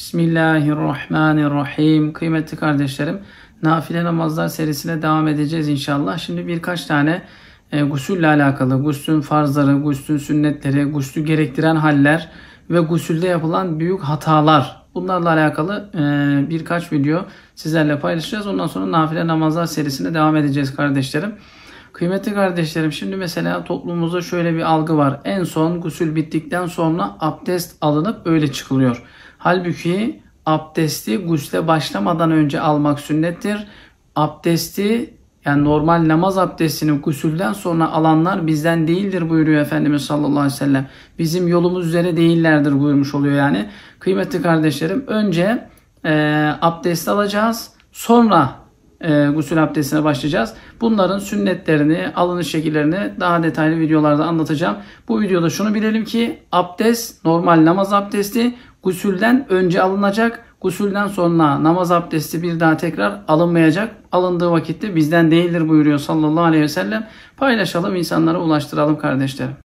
Bismillahirrahmanirrahim. Kıymetli kardeşlerim, nafile namazlar serisine devam edeceğiz inşallah. Şimdi birkaç tane e, gusülle alakalı, gusülün farzları, gusülün sünnetleri, gusülü gerektiren haller ve gusülde yapılan büyük hatalar. Bunlarla alakalı e, birkaç video sizlerle paylaşacağız. Ondan sonra nafile namazlar serisine devam edeceğiz kardeşlerim. Kıymetli kardeşlerim şimdi mesela toplumumuzda şöyle bir algı var. En son gusül bittikten sonra abdest alınıp öyle çıkılıyor. Halbuki abdesti gusle başlamadan önce almak sünnettir. Abdesti yani normal namaz abdestini gusülden sonra alanlar bizden değildir buyuruyor Efendimiz sallallahu aleyhi ve sellem. Bizim yolumuz üzere değillerdir buyurmuş oluyor yani. Kıymetli kardeşlerim önce e, abdest alacağız. Sonra e, gusül abdestine başlayacağız. Bunların sünnetlerini, alınış şekillerini daha detaylı videolarda anlatacağım. Bu videoda şunu bilelim ki abdest normal namaz abdesti Gusülden önce alınacak, gusülden sonra namaz abdesti bir daha tekrar alınmayacak. Alındığı vakitte bizden değildir buyuruyor sallallahu aleyhi ve sellem. Paylaşalım, insanlara ulaştıralım kardeşlerim.